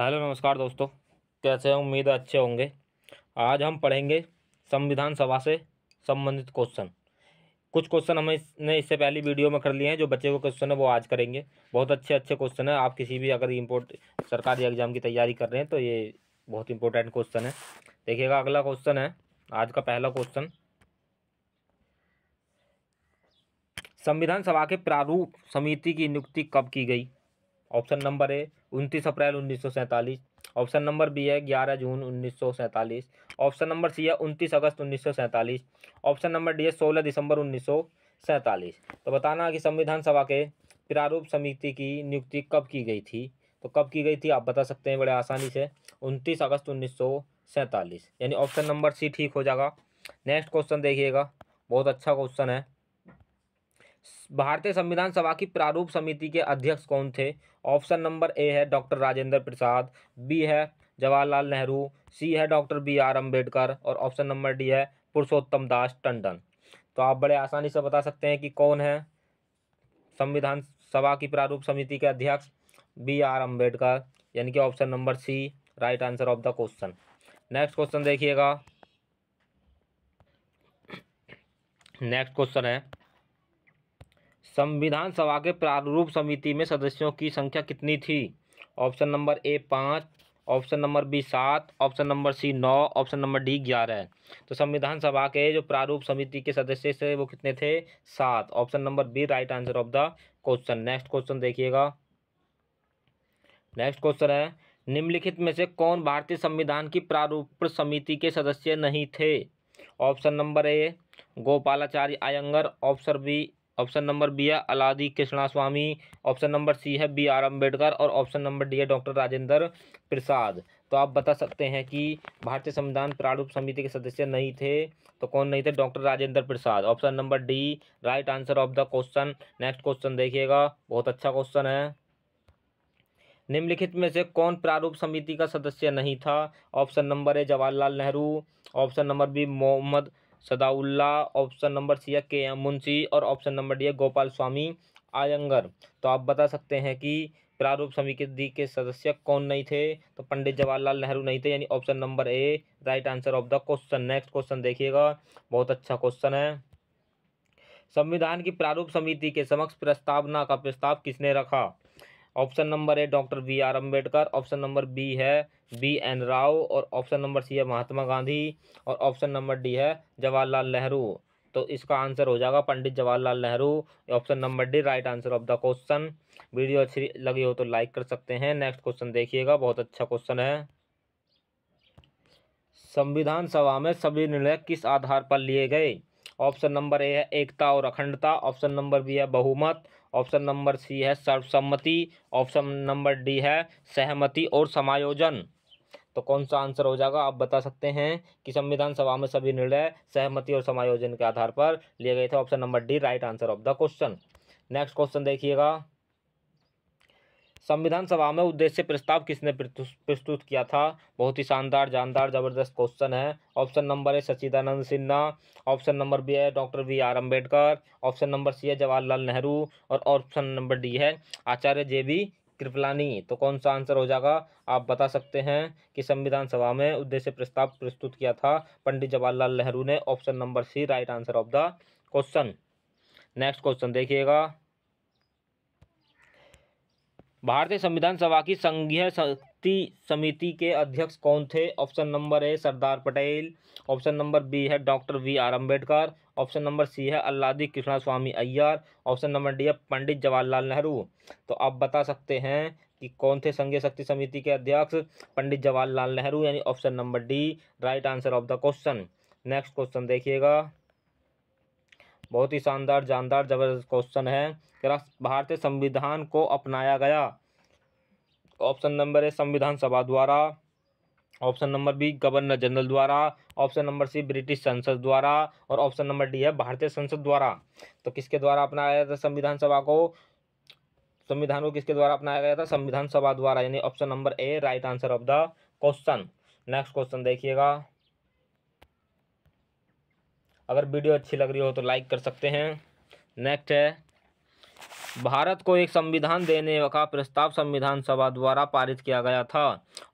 hello नमस्कार दोस्तों कैसे हैं उम्मीद अच्छे होंगे आज हम पढ़ेंगे संविधान सभा से संबंधित क्वेश्चन कुछ क्वेश्चन हमें इसने इससे पहली वीडियो में कर लिए हैं जो बच्चे को क्वेश्चन है वो आज करेंगे बहुत अच्छे अच्छे क्वेश्चन है आप किसी भी अगर इम्पोर्ट सरकारी एग्जाम की तैयारी कर रहे हैं तो ये बहुत इंपॉर्टेंट क्वेश्चन है देखिएगा अगला क्वेश्चन है आज का पहला क्वेश्चन संविधान सभा के प्रारूप समिति की नियुक्ति कब की गई ऑप्शन नंबर ए उनतीस अप्रैल उन्नीस ऑप्शन नंबर बी है ग्यारह जून उन्नीस ऑप्शन नंबर सी है उनतीस अगस्त उन्नीस ऑप्शन नंबर डी है सोलह दिसंबर उन्नीस तो बताना कि संविधान सभा के प्रारूप समिति की नियुक्ति कब की गई थी तो कब की गई थी आप बता सकते हैं बड़े आसानी से उनतीस अगस्त उन्नीस यानी ऑप्शन नंबर सी ठीक हो जाएगा नेक्स्ट क्वेश्चन देखिएगा बहुत अच्छा क्वेश्चन है भारतीय संविधान सभा की प्रारूप समिति के अध्यक्ष कौन थे ऑप्शन नंबर ए है डॉक्टर राजेंद्र प्रसाद बी है जवाहरलाल नेहरू सी है डॉक्टर बी आर अम्बेडकर और ऑप्शन नंबर डी है पुरुषोत्तम दास टंडन तो आप बड़े आसानी से बता सकते हैं कि कौन है संविधान सभा की प्रारूप समिति के अध्यक्ष बी आर अम्बेडकर यानी कि option number C right answer of the question next question देखिएगा नेक्स्ट क्वेश्चन है संविधान सभा के प्रारूप समिति में सदस्यों की संख्या कितनी थी ऑप्शन नंबर ए पाँच ऑप्शन नंबर बी सात ऑप्शन नंबर सी नौ ऑप्शन नंबर डी ग्यारह तो संविधान सभा के जो प्रारूप समिति के सदस्य थे वो कितने थे सात option number B right answer of the question next question देखिएगा नेक्स्ट क्वेश्चन है निम्नलिखित में से कौन भारतीय संविधान की प्रारूप समिति के सदस्य नहीं थे option number A Gopalacharya Ayyangar option B option number B है Alladi Krishnaswami option number C है बी आर अम्बेडकर और ऑप्शन नंबर डी है डॉक्टर राजेंद्र प्रसाद तो आप बता सकते हैं कि भारतीय संविधान प्रारूप समिति के सदस्य नहीं थे तो कौन नहीं थे doctor Rajendra Prasad option number D right answer of the question next question देखिएगा बहुत अच्छा क्वेश्चन है निम्नलिखित में से कौन प्रारूप समिति का सदस्य नहीं था option number A Jawaharlal Nehru option number B Mohammad Sadaulla option number C है के एम मुंशी और ऑप्शन नंबर डी है गोपाल स्वामी आयंगर तो आप बता सकते हैं कि प्रारूप समिति के सदस्य कौन नहीं थे तो पंडित जवाहरलाल नेहरू नहीं थे यानी option number A right answer of the question next question देखिएगा बहुत अच्छा क्वेश्चन है संविधान की प्रारूप समिति के समक्ष प्रस्तावना का प्रस्ताव किसने रखा option number A doctor B R Ambedkar option number B है बी एन राव और ऑप्शन नंबर सी है महात्मा गांधी और ऑप्शन नंबर डी है जवाहरलाल नेहरू तो इसका आंसर हो जाएगा Pandit Jawaharlal Nehru option number D right answer of the question video अच्छी लगी हो तो लाइक कर सकते हैं नेक्स्ट क्वेश्चन देखिएगा बहुत अच्छा क्वेश्चन है संविधान सभा में सभी निर्णय किस आधार पर लिए गए ऑप्शन नंबर ए है एकता और अखंडता ऑप्शन नंबर बी है बहुमत ऑप्शन नंबर सी है सर्वसम्मति ऑप्शन नंबर डी है सहमति और समायोजन तो कौन सा आंसर हो जाएगा आप बता सकते हैं कि संविधान सभा में सभी निर्णय सहमति और समायोजन के आधार पर लिए गए थे option number D right answer of the question next question देखिएगा संविधान सभा में उद्देश्य प्रस्ताव किसने प्रस्तुत किया था बहुत ही शानदार जानदार जबरदस्त क्वेश्चन है option number A Sachchidananda Sinha option number B है doctor V R Ambedkar option number C है जवाहरलाल नेहरू और ऑप्शन नंबर डी है आचार्य जे बी कृपलानी तो कौन सा आंसर हो जाएगा आप बता सकते हैं कि संविधान सभा में उद्देश्य प्रस्ताव प्रस्तुत किया था पंडित जवाहरलाल नेहरू ने option number C right answer of the question next question देखिएगा भारतीय संविधान सभा की संघीय शक्ति समिति के अध्यक्ष कौन थे option number A Sardar Patel option number B है doctor V R Ambedkar option number C है Alladi Krishnaswami Ayyar option number D है पंडित जवाहरलाल नेहरू तो आप बता सकते हैं कि कौन थे संघीय शक्ति समिति के अध्यक्ष पंडित जवाहरलाल नेहरू यानी option number D right answer of the question next question देखिएगा बहुत ही शानदार जानदार जबरदस्त क्वेश्चन है भारतीय संविधान को अपनाया गया ऑप्शन नंबर ए संविधान सभा द्वारा option number B governor general द्वारा ऑप्शन नंबर सी ब्रिटिश संसद द्वारा और ऑप्शन नंबर डी है भारतीय संसद द्वारा तो किसके द्वारा अपनाया गया था संविधान सभा को संविधान को किसके द्वारा अपनाया गया था संविधान सभा द्वारा यानी option number A right answer of the question next question देखिएगा अगर वीडियो अच्छी लग रही हो तो लाइक कर सकते हैं नेक्स्ट है भारत को एक संविधान देने का प्रस्ताव संविधान सभा द्वारा पारित किया गया था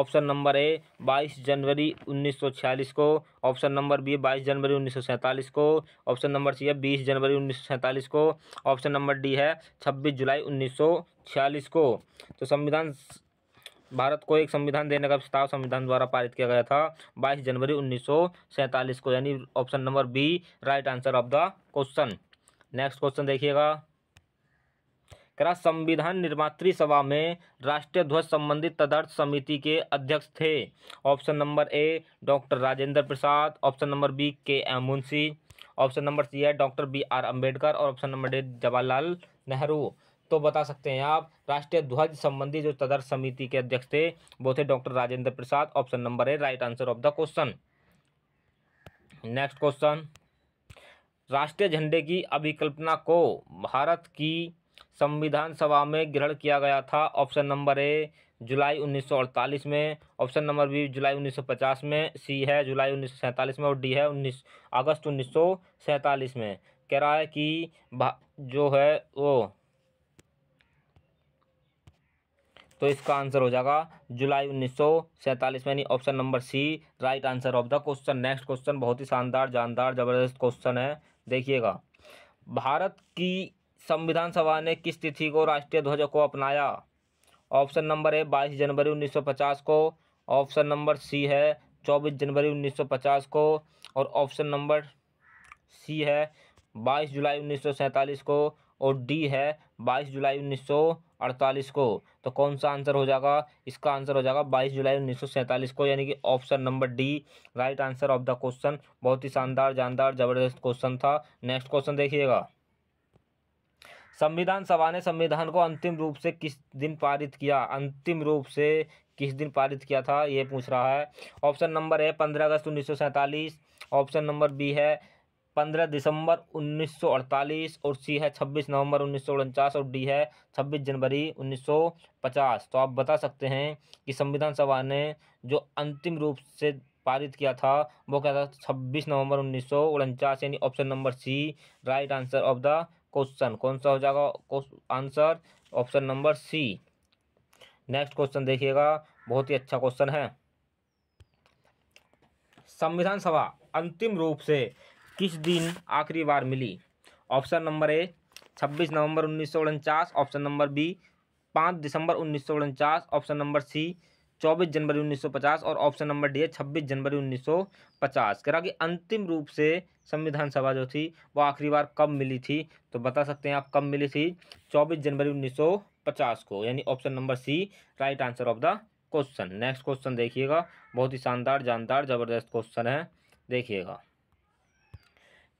ऑप्शन नंबर ए 22 जनवरी 1946 को ऑप्शन नंबर बी 22 जनवरी 1947 को ऑप्शन नंबर सी है 20 जनवरी 1947 को ऑप्शन नंबर डी है 26 जुलाई 1946 को तो संविधान भारत को एक संविधान देने का प्रस्ताव संविधान द्वारा पारित किया गया था 22 जनवरी उन्नीस को यानी option number B right answer of the question next question देखिएगा करा संविधान निर्मात्री सभा में राष्ट्रीय ध्वज संबंधित तदर्थ समिति के अध्यक्ष थे option number A doctor Rajendra Prasad option number B K M Munshi option number C है डॉक्टर बी आर अम्बेडकर और option number D Jawaharlal Nehru तो बता सकते हैं आप राष्ट्रीय ध्वज संबंधी जो तदर्थ समिति के अध्यक्ष थे वो थे doctor Rajendra Prasad option number A right answer of the question next question राष्ट्रीय झंडे की अभिकल्पना को भारत की संविधान सभा में ग्रहण किया गया था ऑप्शन नंबर ए जुलाई 1948 में ऑप्शन नंबर बी जुलाई 1950 में सी है जुलाई 1947 में और डी है उन्नीस अगस्त 1947 में कह रहा है कि जो है वो तो इसका आंसर हो जाएगा जुलाई उन्नीस सौ सैंतालीस में option number C right answer of the question next question बहुत ही शानदार जानदार जबरदस्त क्वेश्चन है देखिएगा भारत की संविधान सभा ने किस तिथि को राष्ट्रीय ध्वज को अपनाया ऑप्शन नंबर ए बाईस जनवरी 1950 को ऑप्शन नंबर सी है चौबीस जनवरी 1950 को और ऑप्शन नंबर सी है बाईस जुलाई 1947 को और डी है बाईस जुलाई उन्नीस अड़तालीस को तो कौन सा आंसर हो जाएगा इसका आंसर हो जाएगा बाईस जुलाई उन्नीस को यानी कि option number D right answer of the question बहुत ही शानदार जानदार जबरदस्त क्वेश्चन था नेक्स्ट क्वेश्चन देखिएगा संविधान सभा ने संविधान को अंतिम रूप से किस दिन पारित किया अंतिम रूप से किस दिन पारित किया था ये पूछ रहा है ऑप्शन नंबर ए पंद्रह अगस्त उन्नीस ऑप्शन नंबर बी है पंद्रह दिसंबर 1948 और सी है छब्बीस नवंबर उन्नीस और डी है छब्बीस जनवरी 1950 तो आप बता सकते हैं कि संविधान सभा ने जो अंतिम रूप से पारित किया था वो क्या था छब्बीस नवंबर उन्नीस यानी option number C right answer of the question कौन सा हो जाएगा answer option number C next question देखिएगा बहुत ही अच्छा क्वेश्चन है संविधान सभा अंतिम रूप से किस दिन आखिरी बार मिली ऑप्शन नंबर ए छब्बीस नवंबर उन्नीस ऑप्शन नंबर बी पाँच दिसंबर उन्नीस ऑप्शन नंबर सी चौबीस जनवरी 1950 और ऑप्शन नंबर डी है छब्बीस जनवरी 1950 कह रहा कि अंतिम रूप से संविधान सभा जो थी वो आखिरी बार कब मिली थी तो बता सकते हैं आप कब मिली थी 24 जनवरी 1950 को यानी option number C right answer of the question next question देखिएगा बहुत ही शानदार जानदार ज़बरदस्त क्वेश्चन है देखिएगा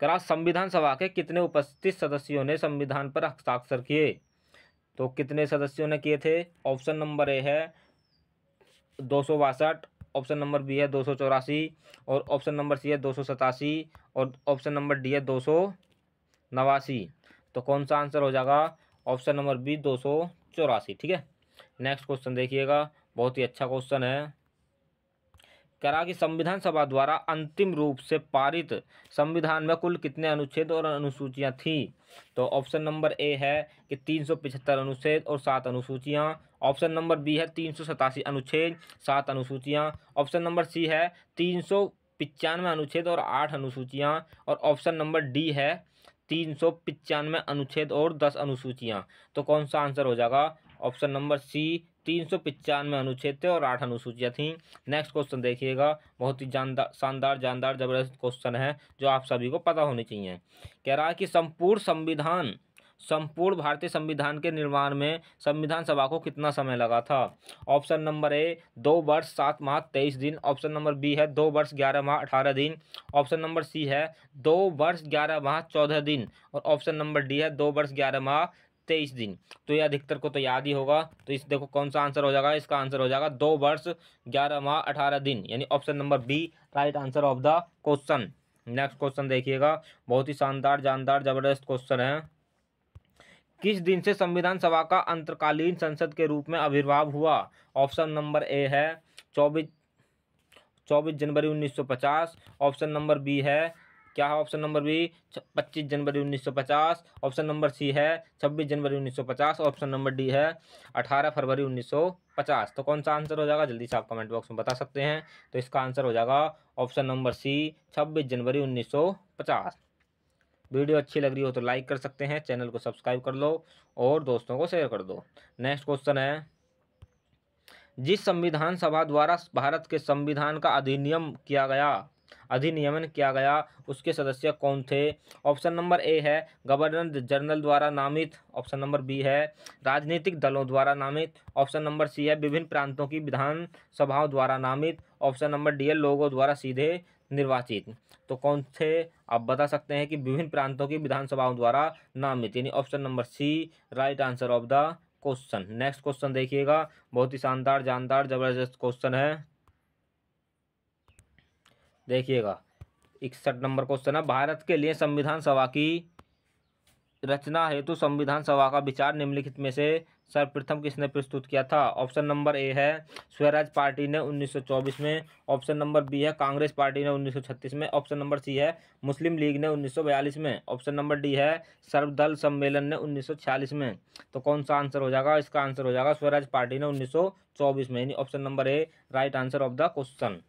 करा संविधान सभा के कितने उपस्थित सदस्यों ने संविधान पर हस्ताक्षर किए तो कितने सदस्यों ने किए थे ऑप्शन नंबर ए है दो सौ बासठ ऑप्शन नंबर बी है दो सौ चौरासी और ऑप्शन नंबर सी है दो सौ सतासी और ऑप्शन नंबर डी है दो सौ नवासी तो कौन सा आंसर हो जाएगा ऑप्शन नंबर बी दो सौ चौरासी ठीक है नेक्स्ट क्वेश्चन देखिएगा बहुत ही अच्छा क्वेश्चन है करा कि संविधान सभा द्वारा अंतिम रूप से पारित संविधान में कुल कितने अनुच्छेद और अनुसूचियां थीं तो ऑप्शन नंबर ए है कि तीन सौ पिछहत्तर अनुच्छेद और सात अनुसूचियां ऑप्शन नंबर बी है तीन सौ सतासी अनुच्छेद सात अनुसूचियां ऑप्शन नंबर सी है तीन सौ पिचानवे अनुच्छेद और आठ अनुसूचियाँ और ऑप्शन नंबर डी है तीन सौ पिचानवे अनुच्छेद और दस अनुसूचियाँ तो कौन सा आंसर हो जाएगा ऑप्शन नंबर सी तीन सौ पिचानवे अनुच्छेद थे और आठ अनुसूचियाँ थीं नेक्स्ट क्वेश्चन देखिएगा बहुत ही जानदार शानदार जानदार जबरदस्त क्वेश्चन है जो आप सभी को पता होनी चाहिए कह रहा है कि संपूर्ण संविधान संपूर्ण भारतीय संविधान के निर्माण में संविधान सभा को कितना समय लगा था ऑप्शन नंबर ए दो वर्ष सात माह तेईस दिन ऑप्शन नंबर बी है दो वर्ष ग्यारह माह अठारह दिन ऑप्शन नंबर सी है दो वर्ष ग्यारह माह चौदह दिन और ऑप्शन नंबर डी है दो वर्ष ग्यारह माह तेईस दिन तो ये अधिकतर को तो याद ही होगा तो इस देखो कौन सा आंसर हो जाएगा इसका आंसर हो जाएगा दो वर्ष ग्यारह माह अठारह दिन यानी option number B right answer of the question next question देखिएगा बहुत ही शानदार जानदार जबरदस्त क्वेश्चन है किस दिन से संविधान सभा का अंतकालीन संसद के रूप में आविर्भाव हुआ ऑप्शन नंबर ए है चौबीस चौबीस जनवरी 1950 ऑप्शन नंबर बी है क्या है ऑप्शन नंबर बी 25 जनवरी 1950 ऑप्शन नंबर सी है 26 जनवरी 1950 ऑप्शन नंबर डी है 18 फरवरी 1950 तो कौन सा आंसर हो जाएगा जल्दी से आप कमेंट बॉक्स में बता सकते हैं तो इसका आंसर हो जाएगा ऑप्शन नंबर सी 26 जनवरी 1950 वीडियो अच्छी लग रही हो तो लाइक कर सकते हैं चैनल को सब्सक्राइब कर लो और दोस्तों को शेयर कर दो नेक्स्ट क्वेश्चन है जिस संविधान सभा द्वारा भारत के संविधान का अधिनियम किया गया अधिनियमन किया गया उसके सदस्य कौन थे ऑप्शन नंबर ए है गवर्नर जनरल द्वारा नामित ऑप्शन नंबर बी है राजनीतिक दलों द्वारा नामित ऑप्शन नंबर सी है विभिन्न प्रांतों की विधानसभाओं द्वारा नामित ऑप्शन नंबर डी है लोगों द्वारा सीधे निर्वाचित तो कौन थे आप बता सकते हैं कि विभिन्न प्रांतों की विधानसभाओं द्वारा नामित यानी option number C right answer of the question next question देखिएगा बहुत ही शानदार जानदार जबरदस्त क्वेश्चन है देखिएगा इकसठ नंबर क्वेश्चन है भारत के लिए संविधान सभा की रचना हेतु संविधान सभा का विचार निम्नलिखित में से सर्वप्रथम किसने प्रस्तुत किया था ऑप्शन नंबर ए है स्वराज पार्टी ने 1924 में ऑप्शन नंबर बी है कांग्रेस पार्टी ने 1936 में ऑप्शन नंबर सी है मुस्लिम लीग ने 1942 में ऑप्शन नंबर डी है सर्वदल सम्मेलन ने 1946 में तो कौन सा आंसर हो जाएगा इसका आंसर हो जाएगा स्वराज पार्टी ने उन्नीस में यानी option number A right answer of the question